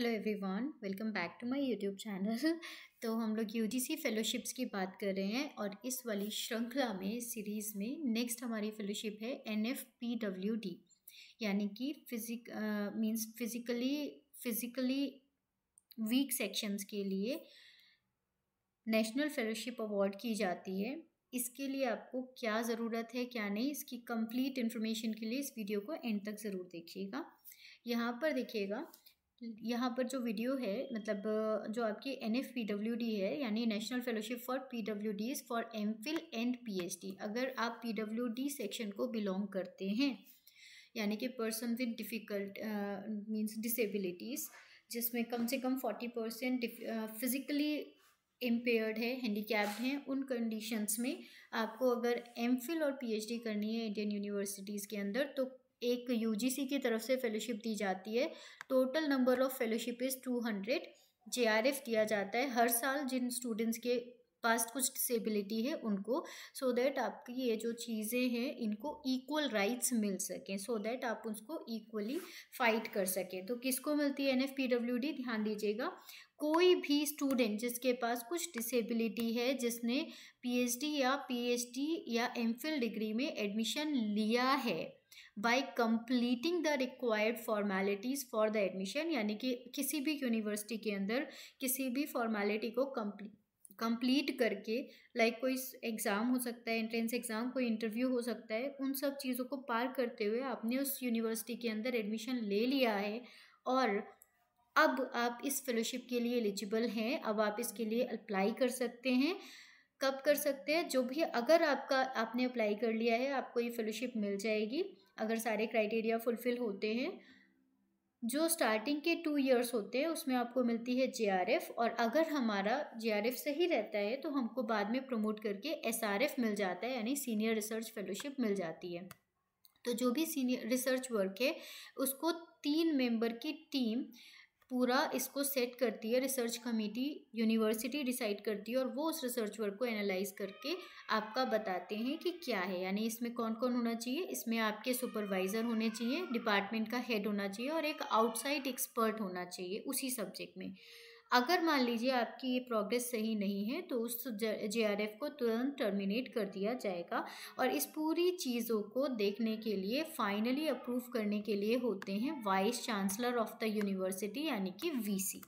hello everyone welcome back to my YouTube channel तो हम लोग यूजीसी फेलोशिप्स की बात कर रहे हैं और इस वाली श्रृंखला में सीरीज़ में नेक्स्ट हमारी फेलोशिप है N F P W D यानी कि physic means physically physically weak sections के लिए नेशनल फेलोशिप अवार्ड की जाती है इसके लिए आपको क्या ज़रूरत है क्या नहीं इसकी कम्प्लीट इन्फॉर्मेशन के लिए इस वीडियो को एंड तक ज़रूर देखिएगा यहाँ पर देखिएगा यहाँ पर जो वीडियो है मतलब जो आपकी N F P W D है यानी national fellowship for P W Ds for M Phil and P H D अगर आप पी डब्ल्यू डी सेक्शन को बिलोंग करते हैं यानी कि person with difficult means disabilities जिसमें कम से कम फोर्टी परसेंट फिज़िकली एम्पेयर्ड है हैंडीकैप्ड हैं उन कंडीशंस में आपको अगर एम फिल और पी एच डी करनी है इंडियन यूनिवर्सिटीज़ के अंदर तो एक यूजीसी की तरफ से फेलोशिप दी जाती है total number of fellowship is two hundred JRF दिया जाता है हर साल जिन स्टूडेंट्स के पास कुछ डिसेबिलिटी है उनको सो so दैट आपकी ये जो चीज़ें हैं इनको इक्वल राइट्स मिल सकें सो so दैट आप उसको इक्वली फाइट कर सकें तो किसको मिलती है N F P W D ध्यान दीजिएगा कोई भी स्टूडेंट जिसके पास कुछ डिसेबिलिटी है जिसने पीएचडी या पीएचडी या एमफिल डिग्री में एडमिशन लिया है by completing the required formalities for the admission यानी कि किसी भी यूनिवर्सिटी के अंदर किसी भी फॉर्मेलिटी को कम्प्ली कंप्लीट करके लाइक like कोई एग्ज़ाम हो सकता है एंट्रेंस एग्ज़ाम कोई इंटरव्यू हो सकता है उन सब चीज़ों को पार करते हुए आपने उस यूनिवर्सिटी के अंदर एडमिशन ले लिया है और अब आप इस फेलोशिप के लिए एलिजिबल हैं अब आप इसके लिए अप्लाई कर सकते हैं कब कर सकते हैं जो भी अगर आपका आपने अप्लाई कर लिया है आपको ये फेलोशिप मिल जाएगी अगर सारे क्राइटेरिया फुलफ़िल होते हैं जो स्टार्टिंग के टू इयर्स होते हैं उसमें आपको मिलती है जेआरएफ और अगर हमारा जेआरएफ सही रहता है तो हमको बाद में प्रमोट करके एसआरएफ मिल जाता है यानी सीनियर रिसर्च फेलोशिप मिल जाती है तो जो भी सीनियर रिसर्च वर्क है उसको तीन मेंबर की टीम पूरा इसको सेट करती है रिसर्च कमेटी यूनिवर्सिटी डिसाइड करती है और वो उस रिसर्च वर्क को एनालाइज करके आपका बताते हैं कि क्या है यानी इसमें कौन कौन होना चाहिए इसमें आपके सुपरवाइज़र होने चाहिए डिपार्टमेंट का हेड होना चाहिए और एक आउटसाइड एक्सपर्ट होना चाहिए उसी सब्जेक्ट में अगर मान लीजिए आपकी ये प्रोग्रेस सही नहीं है तो उस जे आर एफ़ को तुरंत टर्मिनेट कर दिया जाएगा और इस पूरी चीज़ों को देखने के लिए फाइनली अप्रूव करने के लिए होते हैं vice chancellor of the university यानी कि वी सी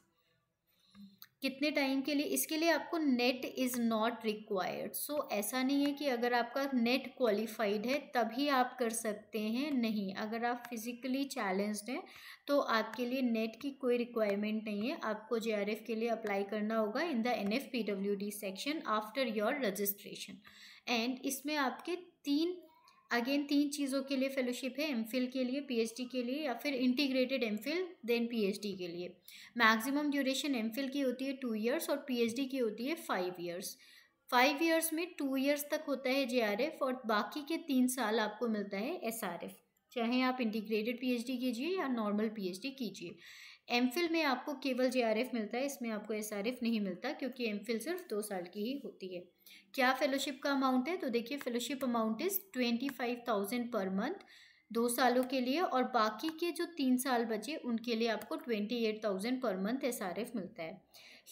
कितने टाइम के लिए इसके लिए आपको NET is not required so ऐसा नहीं है कि अगर आपका नेट क्वालिफाइड है तभी आप कर सकते हैं नहीं अगर आप फिज़िकली चैलेंज्ड हैं तो आपके लिए नेट की कोई रिक्वायरमेंट नहीं है आपको जे के लिए अप्लाई करना होगा in the N F section after your registration and इसमें आपके तीन अगेन तीन चीज़ों के लिए फेलोशिप है एम के लिए पीएचडी के लिए या फिर इंटीग्रेटेड एम देन पीएचडी के लिए मैक्सिमम ड्यूरेशन एम की होती है टू ईयर्स और पीएचडी की होती है फाइव ईयर्स फाइव ईयर्स में टू ईयर्स तक होता है जे और बाकी के तीन साल आपको मिलता है एस चाहे आप इंटीग्रेटेड पीएचडी कीजिए या नॉर्मल पीएचडी कीजिए एम में आपको केवल जे मिलता है इसमें आपको एस नहीं मिलता क्योंकि एम सिर्फ दो साल की ही होती है क्या फेलोशिप का अमाउंट है तो देखिए fellowship amount is twenty five thousand per month दो सालों के लिए और बाकी के जो तीन साल बचे उनके लिए आपको twenty eight thousand per month S R F मिलता है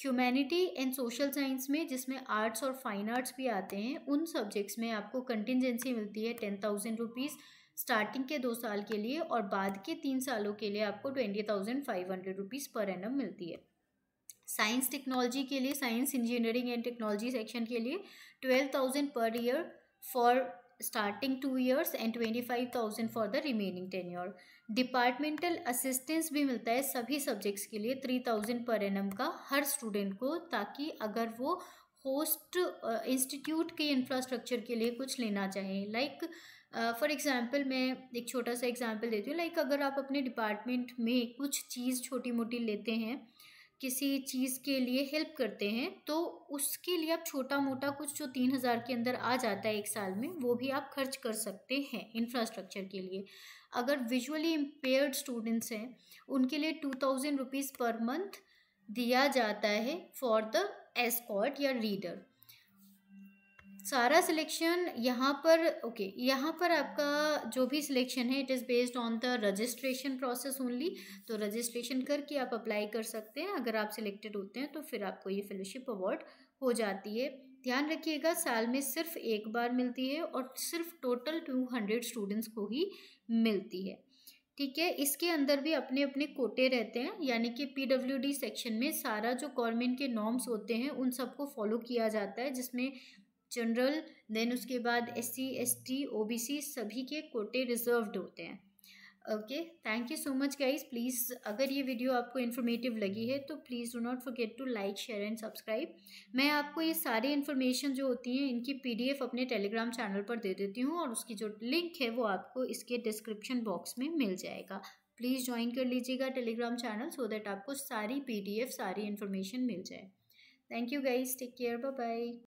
ह्यूमैनिटी एंड सोशल साइंस में जिसमें आर्ट्स और फाइन आर्ट्स भी आते हैं उन सब्जेक्ट्स में आपको कंटिजेंसी मिलती है टेन थाउजेंड रुपीज़ स्टार्टिंग के दो साल के लिए और बाद के तीन सालों के लिए आपको twenty thousand five hundred rupees per annum मिलती है साइंस टेक्नोलॉजी के लिए science engineering and technology section के लिए twelve thousand per year for starting two years and twenty five thousand for the remaining ten year departmental assistance भी मिलता है सभी सब्जेक्ट्स के लिए थ्री थाउजेंड पर एन का हर स्टूडेंट को ताकि अगर वो होस्ट इंस्टीट्यूट के इंफ्रास्ट्रक्चर के लिए कुछ लेना चाहें लाइक like, फॉर एग्ज़ाम्पल मैं एक छोटा सा एग्ज़ाम्पल देती हूँ लाइक अगर आप अपने डिपार्टमेंट में कुछ चीज़ छोटी मोटी लेते हैं किसी चीज़ के लिए हेल्प करते हैं तो उसके लिए आप छोटा मोटा कुछ जो तीन हज़ार के अंदर आ जाता है एक साल में वो भी आप खर्च कर सकते हैं इंफ्रास्ट्रक्चर के लिए अगर विजुअली इम्पेयर्ड स्टूडेंट्स हैं उनके लिए two thousand rupees per month दिया जाता है फॉर द एस्कॉट या रीडर सारा सिलेक्शन यहाँ पर ओके okay, यहाँ पर आपका जो भी सिलेक्शन है it is based on the registration process only तो रजिस्ट्रेशन करके आप अप्लाई कर सकते हैं अगर आप सिलेक्टेड होते हैं तो फिर आपको ये फेलोशिप अवार्ड हो जाती है ध्यान रखिएगा साल में सिर्फ एक बार मिलती है और सिर्फ टोटल टू हंड्रेड स्टूडेंट्स को ही मिलती है ठीक है इसके अंदर भी अपने अपने कोटे रहते हैं यानी कि पीडब्ल्यूडी सेक्शन में सारा जो गवर्नमेंट के नॉर्म्स होते हैं उन सबको फॉलो किया जाता है जिसमें जनरल देन उसके बाद S C S T O B C सभी के कोटे रिजर्वड होते हैं okay thank you so much guys please अगर ये वीडियो आपको इन्फॉर्मेटिव लगी है तो please do not forget to like share and subscribe मैं आपको ये सारी इन्फॉर्मेशन जो होती हैं इनकी पीडीएफ अपने टेलीग्राम चैनल पर दे देती हूँ और उसकी जो लिंक है वो आपको इसके डिस्क्रिप्शन बॉक्स में मिल जाएगा प्लीज़ ज्वाइन कर लीजिएगा टेलीग्राम चैनल सो दैट आपको सारी एफ सारी इन्फॉर्मेशन मिल जाए thank you guys take care bye bye